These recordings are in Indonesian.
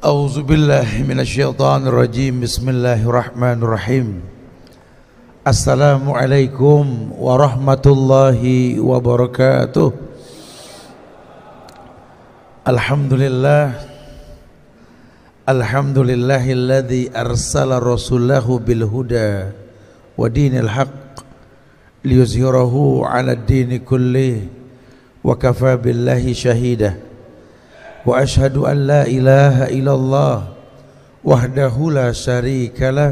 أعوذ بالله من الشيطان الرجيم بسم الله الرحمن الرحيم السلام عليكم ورحمة الله وبركاته الحمد لله الحمد لله الذي أرسل رسوله بالهدى ودين الحق ليظهره على الدين كله وكفى بالله شهيدا wa ashadu an la ilaha illallah wahdahu la sharika la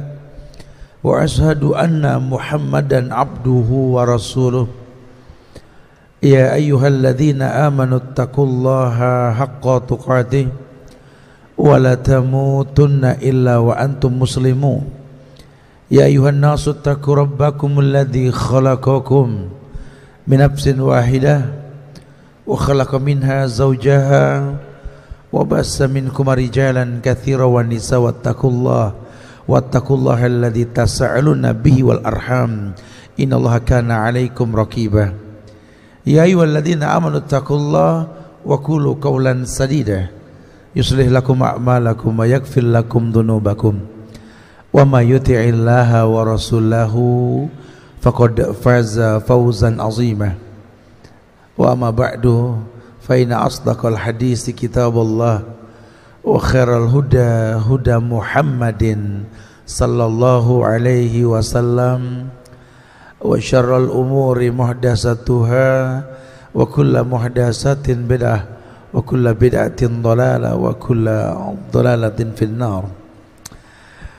wa ashadu anna muhammadan abduhu wa rasuluh ya ayuhal ladhina amanu attaqullaha haqqa tuqadih wa la illa wa antum muslimu ya ayuhal nasu attaqu rabbakum alladhi khalaqakum Minapsin nafsin wahidah wa khalaqa zawjahah وبأس منكم رجالا كثيرا والنساء واتقوا الله واتقوا الله الذي تسألون به والأرحام إن الله كان عليكم رقيبا يا أيها الذين آمنوا اتقوا الله وقولوا قولا سديدا يصلح لكم أعمالكم ويغفر لكم ذنوبكم وما يطع الله ورسوله فقد فاز فوزا عظيما وأما بعد فإن أصدق الحديث كتاب الله وخير الهدى هدى محمد صلى الله عليه وسلم وشر الأمور محدثاتها وكل محدثة بدعة وكل بدعة ضلالة وكل ضلالة في النار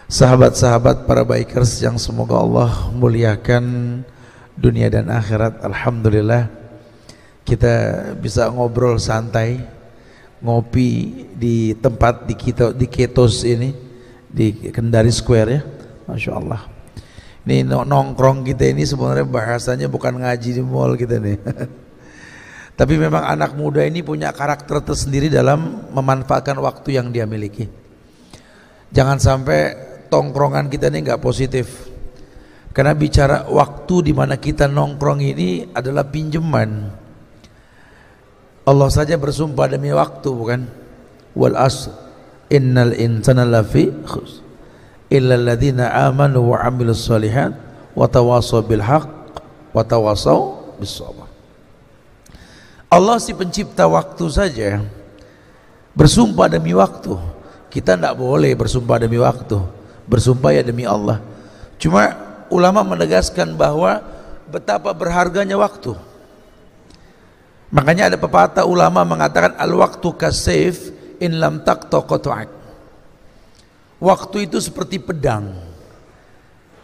Sahabat-sahabat para bikers yang semoga Allah muliakan dunia dan akhirat Alhamdulillah kita bisa ngobrol santai, ngopi di tempat di kita di Ketos ini di Kendari Square ya, masya Allah. Ini nongkrong kita ini sebenarnya bahasanya bukan ngaji di mall kita nih. Tapi memang anak muda ini punya karakter tersendiri dalam memanfaatkan waktu yang dia miliki. Jangan sampai tongkrongan kita ini nggak positif. Karena bicara waktu di mana kita nongkrong ini adalah pinjaman. Allah saja bersumpah demi waktu bukan? Wal asr innal insana lafi khus illa alladhina amanu wa amilus solihat wa tawasaw bil haqq wa tawasaw bis sabr. Allah si pencipta waktu saja bersumpah demi waktu. Kita tidak boleh bersumpah demi waktu. Bersumpah ya demi Allah. Cuma ulama menegaskan bahwa betapa berharganya waktu. Makanya ada pepatah ulama mengatakan al waktu kasif in lam toak Waktu itu seperti pedang.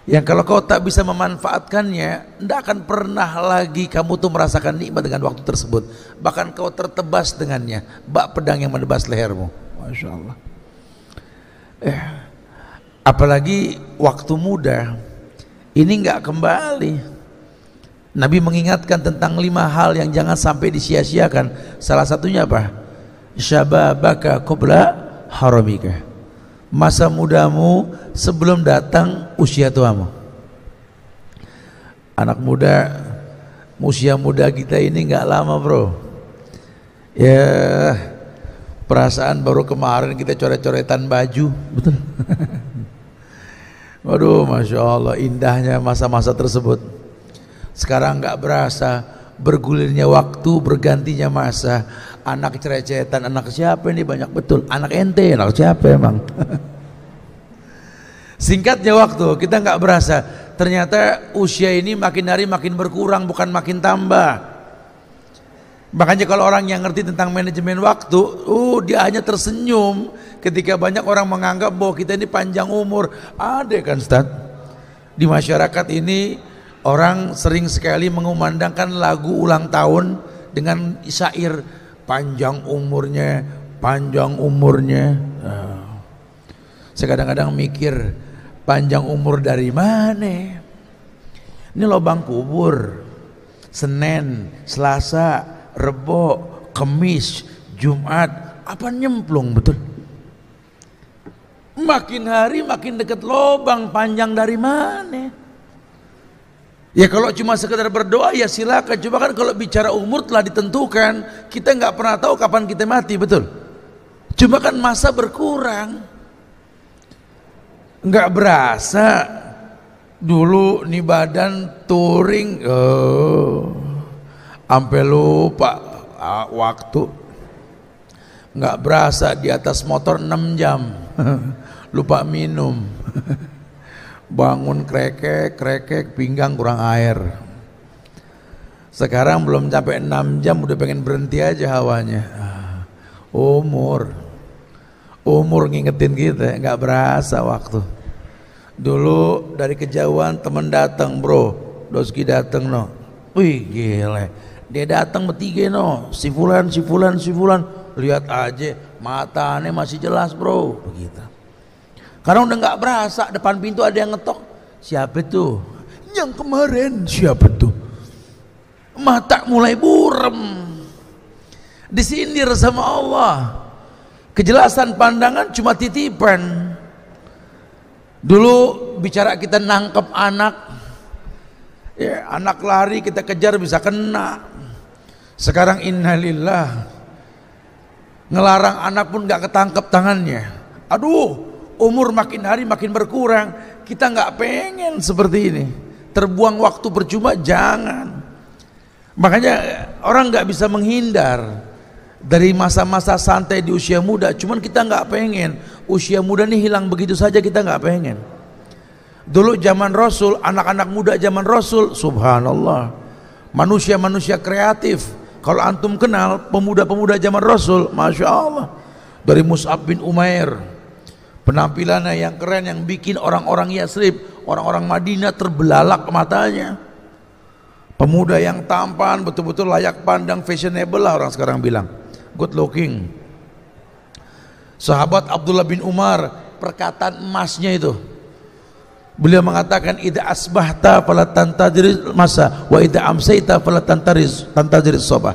Yang kalau kau tak bisa memanfaatkannya, tidak akan pernah lagi kamu tuh merasakan nikmat dengan waktu tersebut. Bahkan kau tertebas dengannya, bak pedang yang menebas lehermu. Masya Allah. Eh, apalagi waktu muda, ini nggak kembali. Nabi mengingatkan tentang lima hal yang jangan sampai disia-siakan. Salah satunya apa? Syababaka kubla haramika. Masa mudamu sebelum datang usia tuamu. Anak muda, usia muda kita ini nggak lama bro. Ya, perasaan baru kemarin kita coret-coretan baju, betul. Waduh, masya Allah indahnya masa-masa tersebut. Sekarang nggak berasa bergulirnya waktu, bergantinya masa. Anak cerecetan, anak siapa ini banyak betul. Anak ente, anak siapa emang? Singkatnya waktu, kita nggak berasa. Ternyata usia ini makin hari makin berkurang, bukan makin tambah. Makanya kalau orang yang ngerti tentang manajemen waktu, uh dia hanya tersenyum ketika banyak orang menganggap bahwa kita ini panjang umur. Ada kan Ustaz? Di masyarakat ini Orang sering sekali mengumandangkan lagu ulang tahun dengan syair panjang umurnya, panjang umurnya. Ah. Saya kadang-kadang mikir panjang umur dari mana? Ini lubang kubur. Senin, Selasa, Rebo, Kemis, Jumat, apa nyemplung betul? Makin hari makin dekat lubang panjang dari mana? Ya kalau cuma sekedar berdoa ya silakan. Cuma kan kalau bicara umur telah ditentukan, kita nggak pernah tahu kapan kita mati, betul? Cuma kan masa berkurang, nggak berasa. Dulu nih badan touring, oh, ampe lupa ah, waktu. Nggak berasa di atas motor 6 jam, lupa minum. bangun krekek, krekek, pinggang kurang air. Sekarang belum sampai enam jam udah pengen berhenti aja hawanya. Ah, umur. Umur ngingetin kita, nggak berasa waktu. Dulu dari kejauhan temen datang bro, Doski datang no. Wih gile, dia datang bertiga no, si fulan, si fulan, si fulan. Lihat aja, matanya masih jelas bro, begitu. Karena udah nggak berasa depan pintu ada yang ngetok. Siapa itu? Yang kemarin siapa itu? Mata mulai burem. Disindir sama Allah. Kejelasan pandangan cuma titipan. Dulu bicara kita nangkep anak. Ya, anak lari kita kejar bisa kena. Sekarang innalillah. Ngelarang anak pun gak ketangkep tangannya. Aduh, umur makin hari makin berkurang kita nggak pengen seperti ini terbuang waktu percuma jangan makanya orang nggak bisa menghindar dari masa-masa santai di usia muda cuman kita nggak pengen usia muda nih hilang begitu saja kita nggak pengen dulu zaman Rasul anak-anak muda zaman Rasul subhanallah manusia-manusia kreatif kalau antum kenal pemuda-pemuda zaman Rasul masya Allah dari Mus'ab bin Umair Penampilannya yang keren yang bikin orang-orang Yasrib, orang-orang Madinah terbelalak matanya. Pemuda yang tampan, betul-betul layak pandang, fashionable lah orang sekarang bilang. Good looking. Sahabat Abdullah bin Umar, perkataan emasnya itu. Beliau mengatakan ida asbahta fala diri masa wa ida amsaita fala tantadriz tantadriz sabah.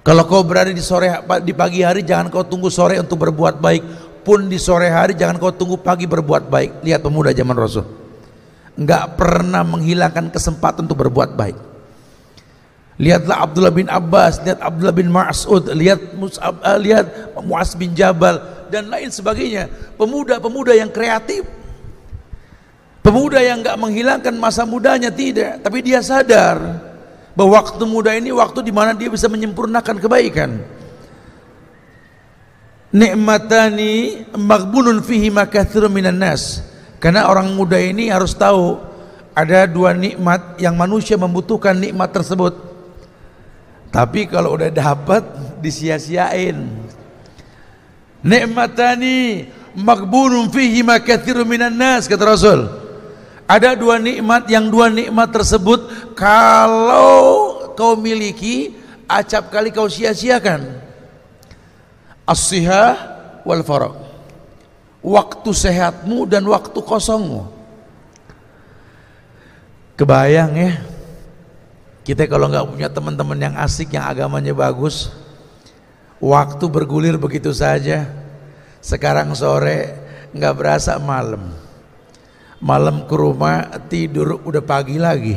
Kalau kau berada di sore di pagi hari jangan kau tunggu sore untuk berbuat baik pun di sore hari jangan kau tunggu pagi berbuat baik lihat pemuda zaman Rasul Enggak pernah menghilangkan kesempatan untuk berbuat baik lihatlah Abdullah bin Abbas lihat Abdullah bin Mas'ud lihat Mus'ab, eh, lihat Mu'as bin Jabal dan lain sebagainya pemuda-pemuda yang kreatif pemuda yang enggak menghilangkan masa mudanya tidak tapi dia sadar bahwa waktu muda ini waktu di mana dia bisa menyempurnakan kebaikan nikmatani magbunun fihi makathir minan nas. Karena orang muda ini harus tahu ada dua nikmat yang manusia membutuhkan nikmat tersebut. Tapi kalau udah dapat disia-siain. Nikmatani magbunun fihi makathir minan nas kata Rasul. Ada dua nikmat yang dua nikmat tersebut kalau kau miliki acap kali kau sia-siakan as wal farag. Waktu sehatmu dan waktu kosongmu. Kebayang ya? Kita kalau nggak punya teman-teman yang asik yang agamanya bagus, waktu bergulir begitu saja. Sekarang sore nggak berasa malam. Malam ke rumah tidur udah pagi lagi.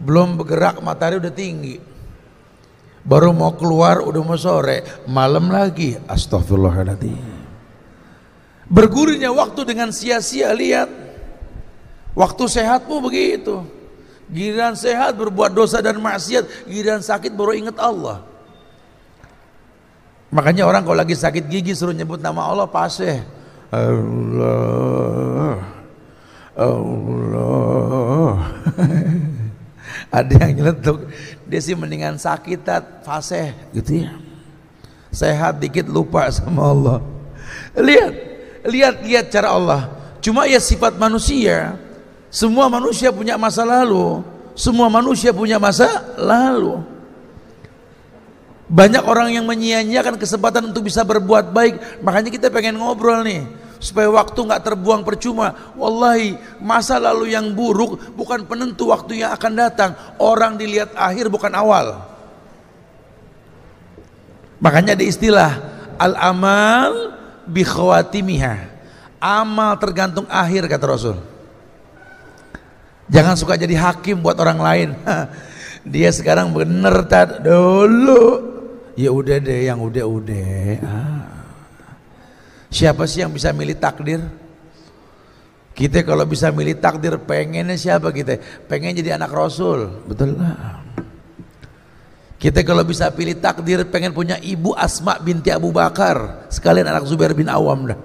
Belum bergerak matahari udah tinggi Baru mau keluar udah mau sore, malam lagi. Astagfirullahaladzim. bergurinya waktu dengan sia-sia lihat. Waktu sehatmu begitu. Giliran sehat berbuat dosa dan maksiat, giliran sakit baru ingat Allah. Makanya orang kalau lagi sakit gigi suruh nyebut nama Allah pasih Allah. Allah. Ada yang nyeletuk dia sih mendingan sakitat, fasih gitu ya. Sehat dikit lupa sama Allah. Lihat, lihat, lihat cara Allah. Cuma ya sifat manusia. Semua manusia punya masa lalu. Semua manusia punya masa lalu. Banyak orang yang menyia-nyiakan kesempatan untuk bisa berbuat baik. Makanya kita pengen ngobrol nih supaya waktu nggak terbuang percuma. Wallahi, masa lalu yang buruk bukan penentu waktu yang akan datang. Orang dilihat akhir bukan awal. Makanya ada istilah al-amal bi khawatimiha. Amal tergantung akhir kata Rasul. Jangan suka jadi hakim buat orang lain. Dia sekarang bener tak dulu. Ya udah deh yang udah-udah. Ah. Siapa sih yang bisa milih takdir? Kita kalau bisa milih takdir pengennya siapa kita? Pengen jadi anak Rasul, betul lah. Kita kalau bisa pilih takdir pengen punya ibu Asma binti Abu Bakar, sekalian anak Zubair bin Awam dah.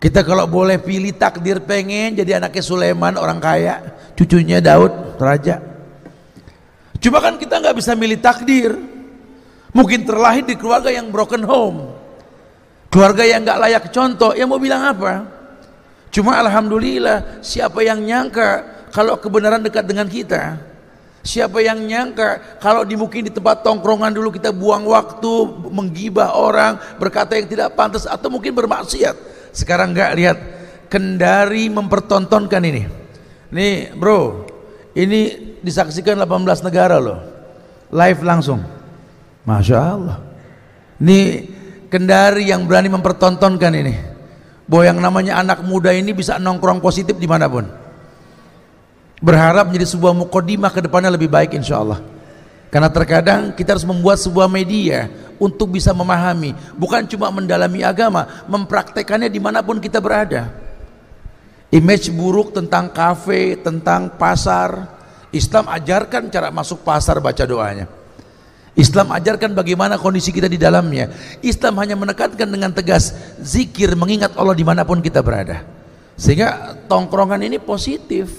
Kita kalau boleh pilih takdir pengen jadi anaknya Sulaiman orang kaya, cucunya Daud raja. Cuma kan kita nggak bisa milih takdir. Mungkin terlahir di keluarga yang broken home keluarga yang nggak layak contoh ya mau bilang apa cuma alhamdulillah siapa yang nyangka kalau kebenaran dekat dengan kita siapa yang nyangka kalau di mungkin di tempat tongkrongan dulu kita buang waktu menggibah orang berkata yang tidak pantas atau mungkin bermaksiat sekarang nggak lihat kendari mempertontonkan ini nih bro ini disaksikan 18 negara loh live langsung Masya Allah ini Kendari yang berani mempertontonkan ini bahwa yang namanya anak muda ini bisa nongkrong positif dimanapun berharap menjadi sebuah mukodimah ke depannya lebih baik insya Allah karena terkadang kita harus membuat sebuah media untuk bisa memahami bukan cuma mendalami agama mempraktekannya dimanapun kita berada image buruk tentang kafe tentang pasar Islam ajarkan cara masuk pasar baca doanya Islam ajarkan bagaimana kondisi kita di dalamnya. Islam hanya menekankan dengan tegas zikir mengingat Allah dimanapun kita berada. Sehingga tongkrongan ini positif.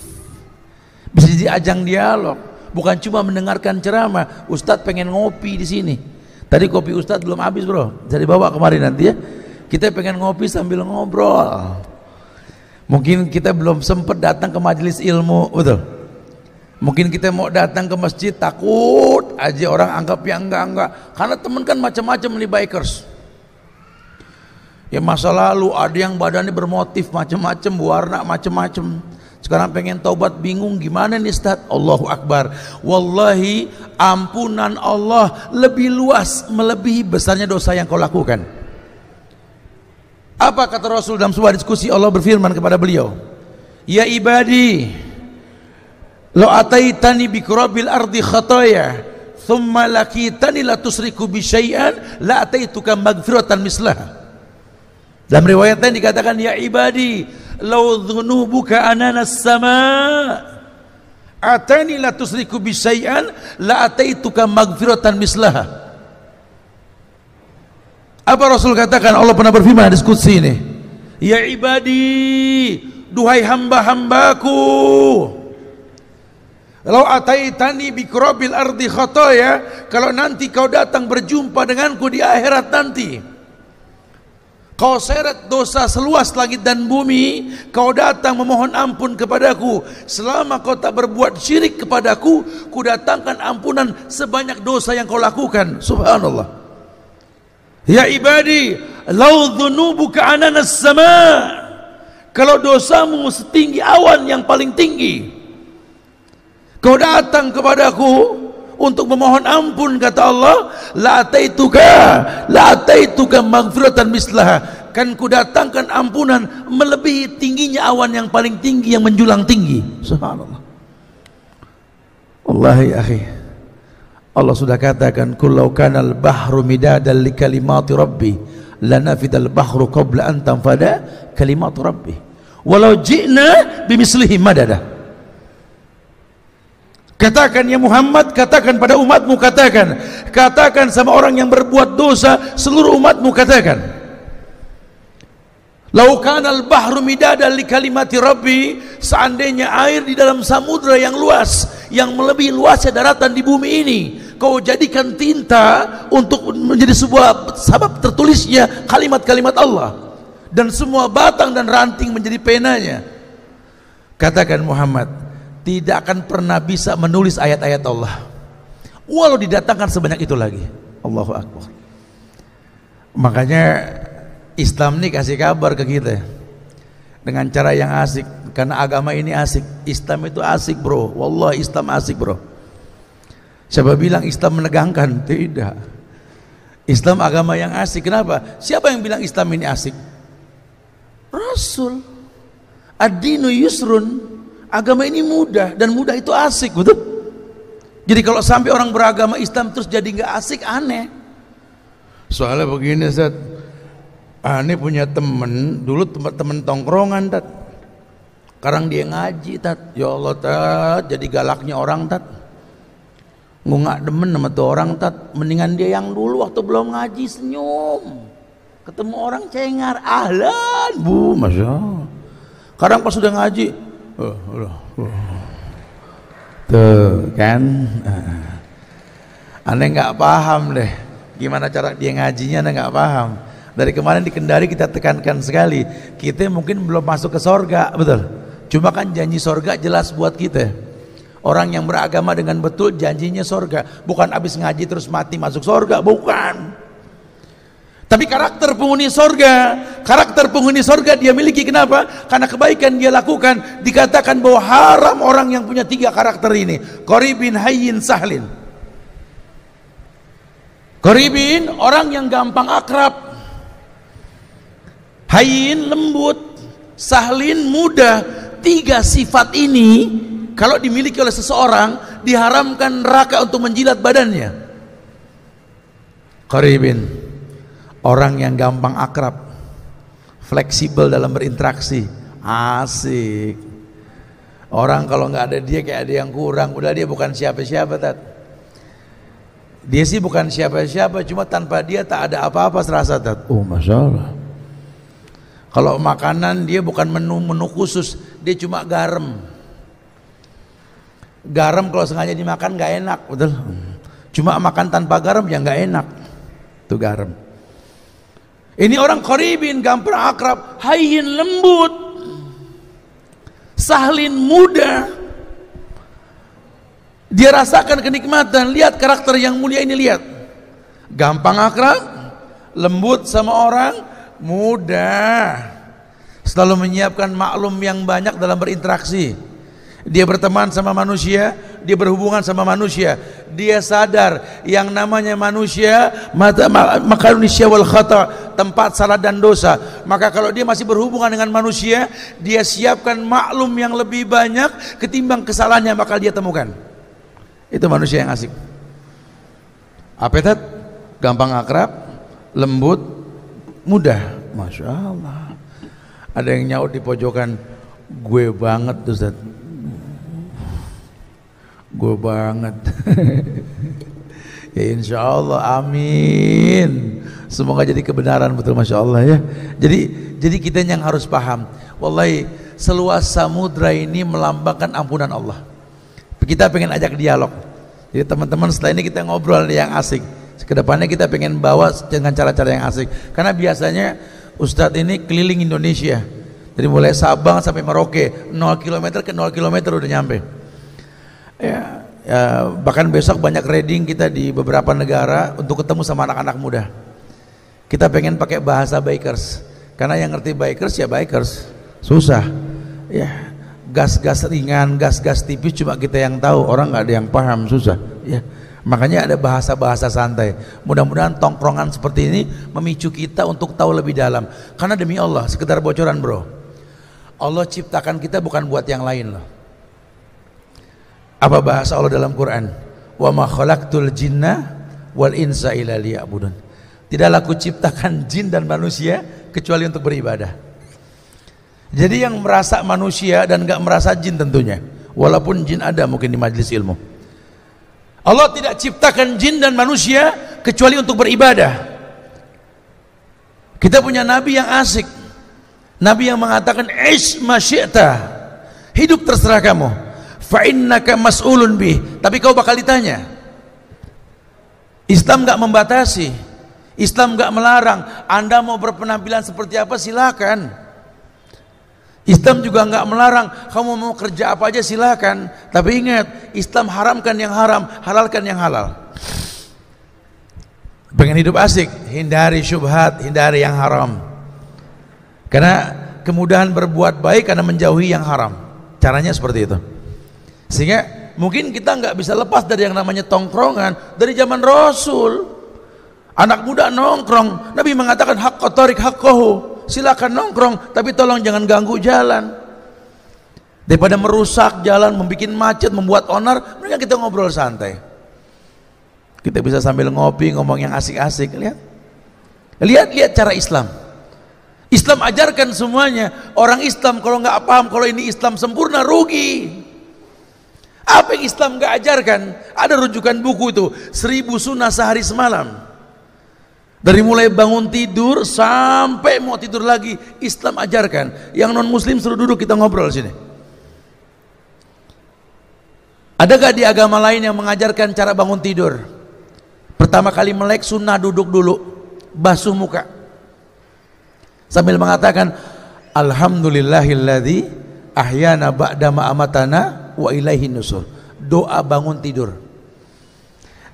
Bisa jadi ajang dialog. Bukan cuma mendengarkan ceramah. Ustadz pengen ngopi di sini. Tadi kopi Ustadz belum habis bro. jadi bawa kemarin nanti ya. Kita pengen ngopi sambil ngobrol. Mungkin kita belum sempat datang ke majelis ilmu, betul? Mungkin kita mau datang ke masjid takut aja orang anggap yang enggak-enggak. Karena temen kan macam-macam nih bikers. Ya masa lalu ada yang badannya bermotif macam-macam, warna macam-macam. Sekarang pengen taubat bingung gimana nih Ustaz? Allahu Akbar. Wallahi ampunan Allah lebih luas melebihi besarnya dosa yang kau lakukan. Apa kata Rasul dalam sebuah diskusi Allah berfirman kepada beliau? Ya ibadi, lo atai tani kurabil ardi khataya thumma lakitani la tusriku bi syai'an la ataituka magfiratan mislah dalam riwayat lain dikatakan ya ibadi law dhunubuka ananas sama atani la tusriku bi syai'an la ataituka magfiratan mislah apa Rasul katakan Allah pernah berfirman diskusi ini ya ibadi duhai hamba-hambaku Lau ataitani bikrobil ardi khotoya Kalau nanti kau datang berjumpa denganku di akhirat nanti Kau seret dosa seluas langit dan bumi Kau datang memohon ampun kepadaku Selama kau tak berbuat syirik kepadaku Ku datangkan ampunan sebanyak dosa yang kau lakukan Subhanallah Ya ibadi Lau dhunubu ka'anan sama Kalau dosamu setinggi awan yang paling tinggi Kau datang kepadaku untuk memohon ampun kata Allah lataituka lataituka maghfiratan mislaha kan ku datangkan ampunan melebihi tingginya awan yang paling tinggi yang menjulang tinggi subhanallah Allah ya akhi Allah sudah katakan kullau kana al-bahru midadal li kalimati rabbi lanafidal bahru qabla an tanfada kalimatu rabbi walau ji'na bimislihi madada Katakan ya Muhammad, katakan pada umatmu katakan. Katakan sama orang yang berbuat dosa, seluruh umatmu katakan. Laukan al-bahru midada li kalimati rabbi, seandainya air di dalam samudra yang luas, yang melebihi luasnya daratan di bumi ini, kau jadikan tinta untuk menjadi sebuah sabab tertulisnya kalimat-kalimat Allah dan semua batang dan ranting menjadi penanya. Katakan Muhammad, tidak akan pernah bisa menulis ayat-ayat Allah walau didatangkan sebanyak itu lagi Allahu Akbar makanya Islam ini kasih kabar ke kita dengan cara yang asik karena agama ini asik Islam itu asik bro Wallah Islam asik bro siapa bilang Islam menegangkan tidak Islam agama yang asik kenapa siapa yang bilang Islam ini asik Rasul ad yusrun Agama ini mudah dan mudah itu asik, betul? Jadi kalau sampai orang beragama Islam terus jadi nggak asik aneh. Soalnya begini, Ustaz. Aneh punya temen, dulu tempat temen tongkrongan, Tat. Sekarang dia ngaji, Tat. Ya Allah, Tat, jadi galaknya orang, Tat. Gue nggak demen sama tuh orang, Tat. Mendingan dia yang dulu waktu belum ngaji senyum. Ketemu orang cengar, ahlan, bu, masya Allah. Kadang pas sudah ngaji, Tuh kan. Ah. Anda nggak paham deh. Gimana cara dia ngajinya Anda nggak paham. Dari kemarin di Kendari kita tekankan sekali. Kita mungkin belum masuk ke sorga, betul. Cuma kan janji sorga jelas buat kita. Orang yang beragama dengan betul janjinya sorga. Bukan abis ngaji terus mati masuk sorga, bukan. Tapi karakter penghuni sorga, karakter penghuni sorga dia miliki kenapa? Karena kebaikan dia lakukan. Dikatakan bahwa haram orang yang punya tiga karakter ini. Koribin hayin, sahlin. Koribin orang yang gampang akrab. hayin lembut. Sahlin mudah. Tiga sifat ini kalau dimiliki oleh seseorang diharamkan neraka untuk menjilat badannya. Koribin orang yang gampang akrab, fleksibel dalam berinteraksi, asik. Orang kalau nggak ada dia kayak ada yang kurang, udah dia bukan siapa-siapa tat. Dia sih bukan siapa-siapa, cuma tanpa dia tak ada apa-apa serasa tat. Oh masalah. Kalau makanan dia bukan menu menu khusus, dia cuma garam. Garam kalau sengaja dimakan nggak enak, betul. Cuma makan tanpa garam ya nggak enak. Itu garam. Ini orang koribin, gampang akrab, hayin lembut, sahlin muda. Dia rasakan kenikmatan, lihat karakter yang mulia ini lihat. Gampang akrab, lembut sama orang, muda. Selalu menyiapkan maklum yang banyak dalam berinteraksi. Dia berteman sama manusia, dia berhubungan sama manusia. Dia sadar yang namanya manusia maka manusia wal khata, tempat salah dan dosa. Maka kalau dia masih berhubungan dengan manusia, dia siapkan maklum yang lebih banyak ketimbang kesalahannya bakal dia temukan. Itu manusia yang asik. Apetat, gampang akrab, lembut, mudah. Masya Allah. Ada yang nyaut di pojokan, gue banget tuh gue banget ya insya Allah amin semoga jadi kebenaran betul masya Allah ya jadi jadi kita yang harus paham wallahi seluas samudra ini melambangkan ampunan Allah kita pengen ajak dialog jadi teman-teman setelah ini kita ngobrol yang asik kedepannya kita pengen bawa dengan cara-cara yang asik karena biasanya Ustadz ini keliling Indonesia dari mulai Sabang sampai Merauke 0 km ke 0 km udah nyampe Ya, ya, bahkan besok banyak reading kita di beberapa negara untuk ketemu sama anak-anak muda. Kita pengen pakai bahasa bikers karena yang ngerti bikers ya bikers. Susah. Ya, gas-gas ringan, gas-gas tipis cuma kita yang tahu, orang nggak ada yang paham, susah. Ya. Makanya ada bahasa-bahasa santai. Mudah-mudahan tongkrongan seperti ini memicu kita untuk tahu lebih dalam. Karena demi Allah, sekedar bocoran bro. Allah ciptakan kita bukan buat yang lain loh. Apa bahasa Allah dalam Quran? Wa ma khalaqtul jinna wal insa illa liya'budun. Tidaklah kuciptakan jin dan manusia kecuali untuk beribadah. Jadi yang merasa manusia dan gak merasa jin tentunya. Walaupun jin ada mungkin di majelis ilmu. Allah tidak ciptakan jin dan manusia kecuali untuk beribadah. Kita punya nabi yang asik. Nabi yang mengatakan, "Ish masyita." Hidup terserah kamu ke mas'ulun bi, tapi kau bakal ditanya Islam gak membatasi Islam gak melarang anda mau berpenampilan seperti apa silakan Islam juga gak melarang kamu mau kerja apa aja silakan tapi ingat Islam haramkan yang haram halalkan yang halal pengen hidup asik hindari syubhat hindari yang haram karena kemudahan berbuat baik karena menjauhi yang haram caranya seperti itu sehingga mungkin kita nggak bisa lepas dari yang namanya tongkrongan dari zaman Rasul. Anak muda nongkrong, Nabi mengatakan hak kotorik hak kohu. Silakan nongkrong, tapi tolong jangan ganggu jalan. Daripada merusak jalan, membuat macet, membuat onar, mendingan kita ngobrol santai. Kita bisa sambil ngopi, ngomong yang asik-asik. Lihat, lihat, lihat cara Islam. Islam ajarkan semuanya. Orang Islam kalau nggak paham kalau ini Islam sempurna rugi. Apa yang Islam gak ajarkan? Ada rujukan buku itu, seribu sunnah sehari semalam. Dari mulai bangun tidur sampai mau tidur lagi, Islam ajarkan. Yang non muslim suruh duduk kita ngobrol sini. Adakah di agama lain yang mengajarkan cara bangun tidur? Pertama kali melek sunnah duduk dulu, basuh muka. Sambil mengatakan, Alhamdulillahilladzi ahyana ba'dama amatana wa ilaihi nusul. Doa bangun tidur.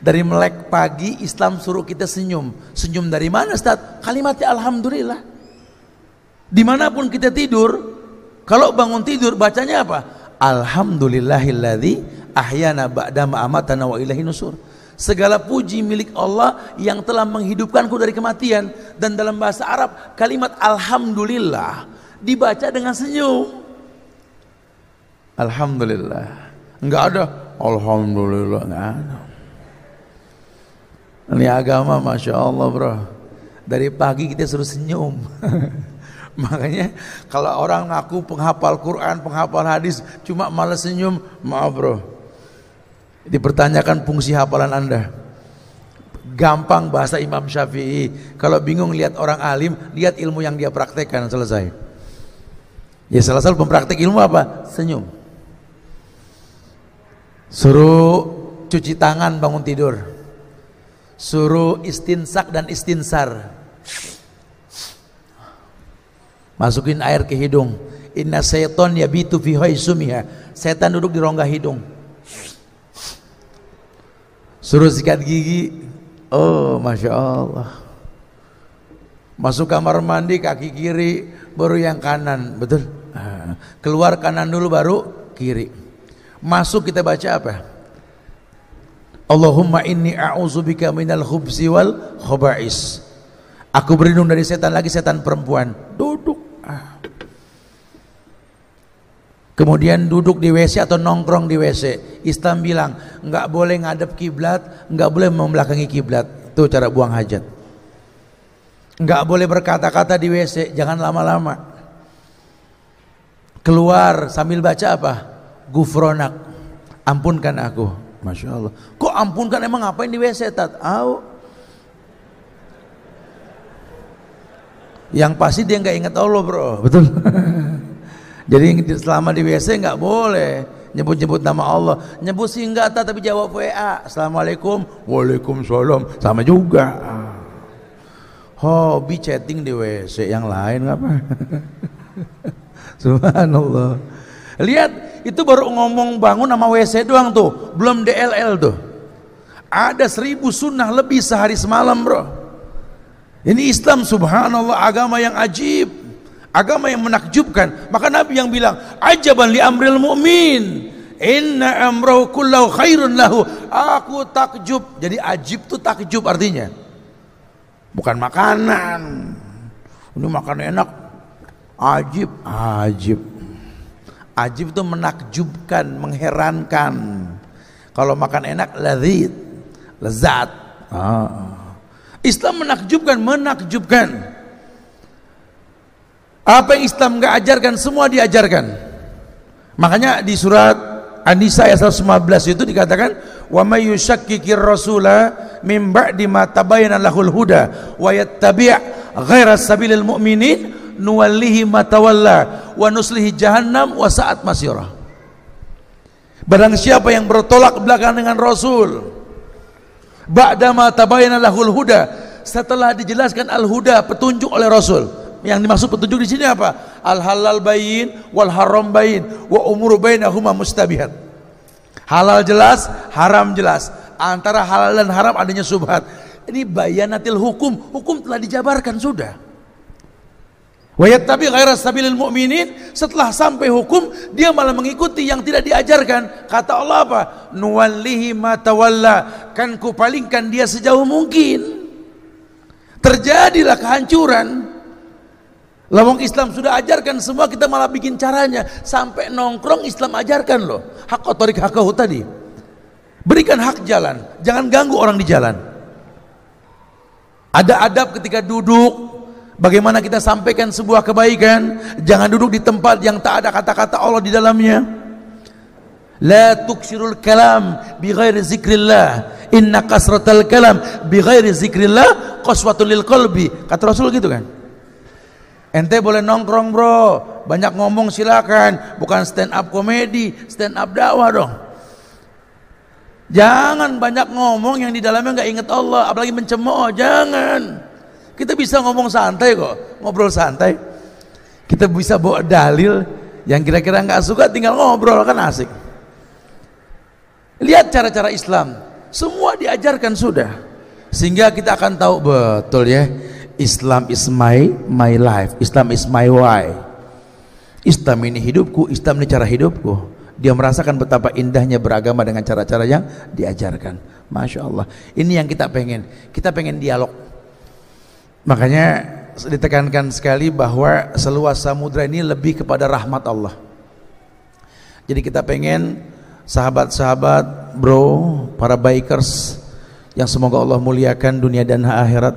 Dari melek pagi Islam suruh kita senyum. Senyum dari mana Ustaz? Kalimatnya Alhamdulillah. Dimanapun kita tidur, kalau bangun tidur bacanya apa? Alhamdulillahilladzi ahyana ba'dama amatana wa ilaihi nusur. Segala puji milik Allah yang telah menghidupkanku dari kematian dan dalam bahasa Arab kalimat alhamdulillah dibaca dengan senyum. Alhamdulillah. Enggak ada. Alhamdulillah enggak ada. Ini agama Masya Allah bro Dari pagi kita suruh senyum Makanya kalau orang ngaku penghafal Quran, penghafal hadis Cuma malas senyum, maaf bro Dipertanyakan fungsi hafalan anda Gampang bahasa Imam Syafi'i Kalau bingung lihat orang alim Lihat ilmu yang dia praktekkan, selesai Ya salah satu mempraktek ilmu apa? Senyum Suruh cuci tangan bangun tidur. Suruh istinsak dan istinsar. Masukin air ke hidung. Inna seton ya bitu fi sumiha Setan duduk di rongga hidung. Suruh sikat gigi. Oh, masya Allah. Masuk kamar mandi kaki kiri, baru yang kanan, betul? Ah. Keluar kanan dulu baru kiri. Masuk kita baca apa? Allahumma inni a'udzubika minal khubzi wal khaba'is. Aku berlindung dari setan lagi setan perempuan. Duduk. Ah. Kemudian duduk di WC atau nongkrong di WC. Islam bilang nggak boleh ngadep kiblat, enggak boleh membelakangi kiblat. Itu cara buang hajat. Enggak boleh berkata-kata di WC, jangan lama-lama. Keluar sambil baca apa? gufronak ampunkan aku Masya Allah kok ampunkan emang ngapain di WC tat au yang pasti dia nggak ingat Allah bro betul jadi selama di WC nggak boleh nyebut-nyebut nama Allah nyebut sih enggak tat tapi jawab WA Assalamualaikum Waalaikumsalam sama juga hobi chatting di WC yang lain apa Subhanallah Lihat, itu baru ngomong bangun sama WC doang tuh, belum DLL tuh. Ada seribu sunnah lebih sehari semalam bro. Ini Islam subhanallah agama yang ajib. Agama yang menakjubkan. Maka Nabi yang bilang, ajaban li amril mu'min. Inna amrahu kullahu khairun lahu. Aku takjub. Jadi ajib tuh takjub artinya. Bukan makanan. Ini makan enak. Ajib, ajib. Ajib itu menakjubkan, mengherankan. Kalau makan enak, lezat, lezat. Ah. Islam menakjubkan, menakjubkan. Apa yang Islam nggak ajarkan, semua diajarkan. Makanya di surat An-Nisa ayat 115 itu dikatakan wa may yushakkikir rasula mim ba'di ma tabayyana lahul huda wa yattabi' ghaira sabilil mu'minin nuwallihi matawalla wa nuslihi jahannam wa sa'at masyirah barang siapa yang bertolak belakang dengan Rasul ba'dama tabayyana lahul huda setelah dijelaskan al-huda petunjuk oleh Rasul yang dimaksud petunjuk di sini apa? Al halal bayin wal haram bayin wa umuru bainahuma mustabihat. Halal jelas, haram jelas. Antara halal dan haram adanya subhat. Ini bayanatil hukum, hukum telah dijabarkan sudah. Wayat tapi kira sabilil mu'minin setelah sampai hukum dia malah mengikuti yang tidak diajarkan. Kata Allah apa? nuwalihi matawalla Kan ku palingkan dia sejauh mungkin. Terjadilah kehancuran. Lawang Islam sudah ajarkan semua kita malah bikin caranya sampai nongkrong Islam ajarkan loh. Hak otorik hakau tadi. Berikan hak jalan, jangan ganggu orang di jalan. Ada adab ketika duduk, Bagaimana kita sampaikan sebuah kebaikan? Jangan duduk di tempat yang tak ada kata-kata Allah di dalamnya. La tuksirul kalam bi ghairi zikrillah. Inna kasratal kalam bi ghairi zikrillah qaswatul lil qalbi. Kata Rasul gitu kan? Ente boleh nongkrong bro, banyak ngomong silakan, bukan stand up komedi, stand up dakwah dong. Jangan banyak ngomong yang di dalamnya nggak ingat Allah, apalagi mencemooh. Jangan. Kita bisa ngomong santai kok, ngobrol santai. Kita bisa bawa dalil yang kira-kira nggak suka tinggal ngobrol kan asik. Lihat cara-cara Islam, semua diajarkan sudah. Sehingga kita akan tahu betul ya, Islam is my my life, Islam is my why. Islam ini hidupku, Islam ini cara hidupku. Dia merasakan betapa indahnya beragama dengan cara-cara yang diajarkan. Masya Allah. Ini yang kita pengen. Kita pengen dialog. Makanya ditekankan sekali bahwa seluas samudra ini lebih kepada rahmat Allah. Jadi kita pengen sahabat-sahabat, bro, para bikers yang semoga Allah muliakan dunia dan akhirat.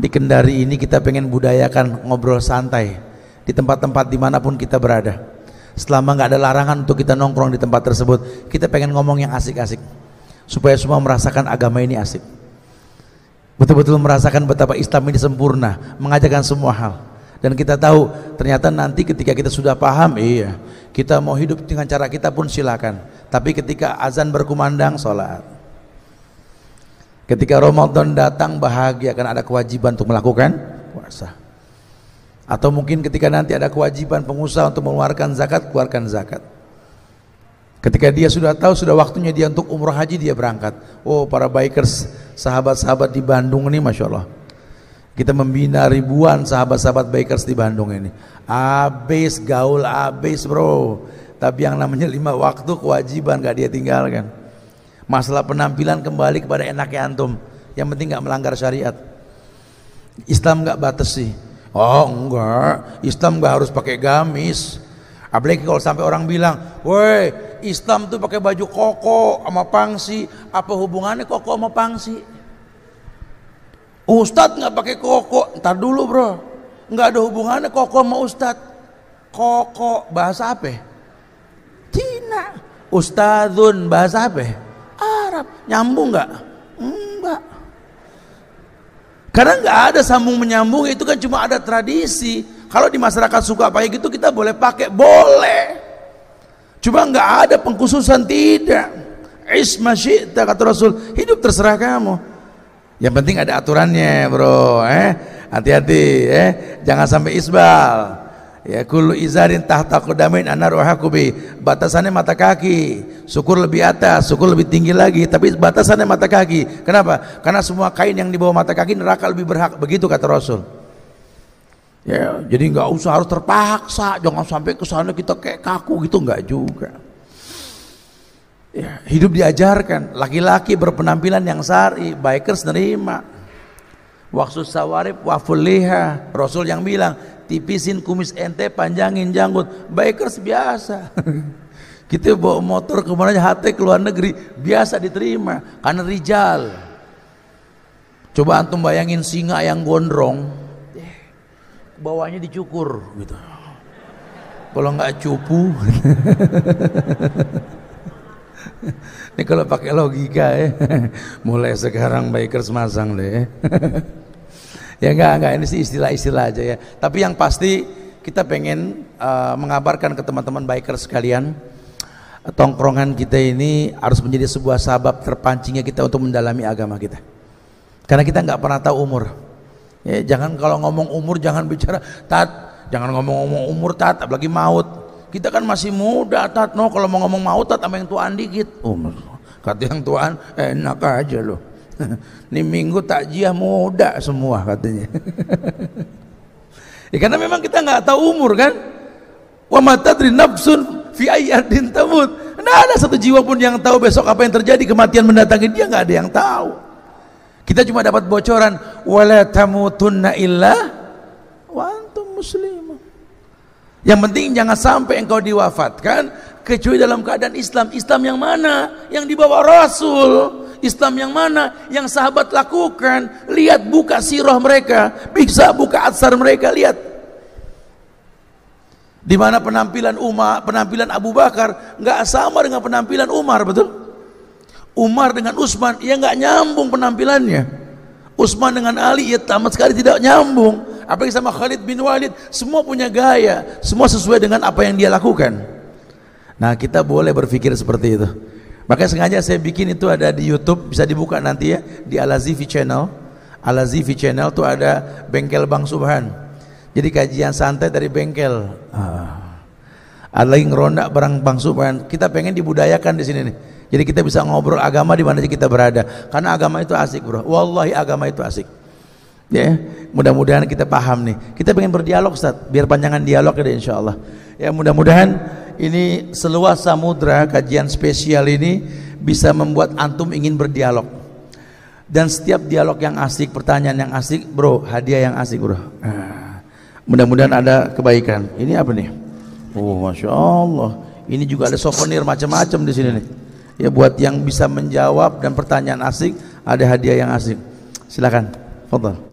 Di Kendari ini kita pengen budayakan ngobrol santai di tempat-tempat dimanapun kita berada. Selama nggak ada larangan untuk kita nongkrong di tempat tersebut, kita pengen ngomong yang asik-asik supaya semua merasakan agama ini asik betul-betul merasakan betapa Islam ini sempurna, mengajarkan semua hal. Dan kita tahu ternyata nanti ketika kita sudah paham, iya, kita mau hidup dengan cara kita pun silakan. Tapi ketika azan berkumandang, sholat. Ketika Ramadan datang bahagia karena ada kewajiban untuk melakukan puasa. Atau mungkin ketika nanti ada kewajiban pengusaha untuk mengeluarkan zakat, keluarkan zakat. Ketika dia sudah tahu sudah waktunya dia untuk umroh haji dia berangkat. Oh para bikers sahabat-sahabat di Bandung ini masya Allah. Kita membina ribuan sahabat-sahabat bikers di Bandung ini. Abis gaul abis bro. Tapi yang namanya lima waktu kewajiban gak dia tinggalkan. Masalah penampilan kembali kepada enaknya antum. Yang penting gak melanggar syariat. Islam gak batas sih. Oh enggak, Islam gak harus pakai gamis. Apalagi kalau sampai orang bilang, woi Islam tuh pakai baju koko sama pangsi, apa hubungannya koko sama pangsi? Ustadz nggak pakai koko, ntar dulu bro, nggak ada hubungannya koko sama Ustadz. Koko bahasa apa? Ya? Cina. Ustadzun bahasa apa? Ya? Arab. Nyambung nggak? Enggak. Karena nggak ada sambung menyambung itu kan cuma ada tradisi kalau di masyarakat suka pakai ya gitu kita boleh pakai, boleh. Cuma nggak ada pengkhususan tidak. Isma syi'ta kata Rasul, hidup terserah kamu. Yang penting ada aturannya, Bro, eh. Hati-hati, eh. Jangan sampai isbal. Ya kullu izarin tahta qudamin anar wahakubi. Batasannya mata kaki. Syukur lebih atas, syukur lebih tinggi lagi, tapi batasannya mata kaki. Kenapa? Karena semua kain yang di bawah mata kaki neraka lebih berhak. Begitu kata Rasul. Ya, jadi nggak usah harus terpaksa, jangan sampai ke sana kita kayak kaku gitu nggak juga. Ya, hidup diajarkan, laki-laki berpenampilan yang sari, bikers nerima. Waktu sawarib waful liha, Rasul yang bilang, tipisin kumis ente, panjangin janggut. Bikers biasa. Kita bawa motor kemana aja, hati luar negeri, biasa diterima. Karena rijal. Coba antum bayangin singa yang gondrong, bawahnya dicukur gitu. Kalau nggak cupu, ini kalau pakai logika ya, mulai sekarang bikers masang deh. Ya. nggak enggak ini sih istilah-istilah aja ya. Tapi yang pasti kita pengen uh, mengabarkan ke teman-teman bikers sekalian tongkrongan kita ini harus menjadi sebuah sabab terpancingnya kita untuk mendalami agama kita. Karena kita nggak pernah tahu umur. Ya, jangan kalau ngomong umur jangan bicara tat, jangan ngomong-ngomong umur tat, apalagi maut. Kita kan masih muda tat, no kalau mau ngomong maut tat sama yang tuaan dikit. Gitu. Umur. Kata yang tuaan enak aja loh. Ini minggu takjiah muda semua katanya. ya karena memang kita nggak tahu umur kan. Wa mata nafsun fi ayatin tamut. Nggak ada satu jiwa pun yang tahu besok apa yang terjadi kematian mendatangi dia nggak ada yang tahu. Kita cuma dapat bocoran wala tamutunna illa wa antum muslimun. Yang penting jangan sampai engkau diwafatkan kecuali dalam keadaan Islam. Islam yang mana? Yang dibawa Rasul. Islam yang mana? Yang sahabat lakukan. Lihat buka sirah mereka, bisa buka atsar mereka, lihat. Di mana penampilan Umar, penampilan Abu Bakar nggak sama dengan penampilan Umar, betul? Umar dengan Utsman ya nggak nyambung penampilannya Utsman dengan Ali ya tamat sekali tidak nyambung apalagi sama Khalid bin Walid semua punya gaya semua sesuai dengan apa yang dia lakukan nah kita boleh berpikir seperti itu makanya sengaja saya bikin itu ada di YouTube bisa dibuka nanti ya di Al Azifi Channel Al Azifi Channel tuh ada bengkel Bang Subhan jadi kajian santai dari bengkel ah. ada lagi ngeronda barang Bang Subhan kita pengen dibudayakan di sini nih jadi kita bisa ngobrol agama di mana kita berada. Karena agama itu asik, Bro. Wallahi agama itu asik. Ya, mudah-mudahan kita paham nih. Kita pengen berdialog, Ustaz. Biar panjangan dialog ya Allah. Ya, mudah-mudahan ini seluas samudra kajian spesial ini bisa membuat antum ingin berdialog. Dan setiap dialog yang asik, pertanyaan yang asik, Bro, hadiah yang asik, Bro. Ah, mudah-mudahan ada kebaikan. Ini apa nih? Oh, masya Allah. Ini juga ada souvenir macam-macam di sini nih ya buat yang bisa menjawab dan pertanyaan asik ada hadiah yang asik silakan foto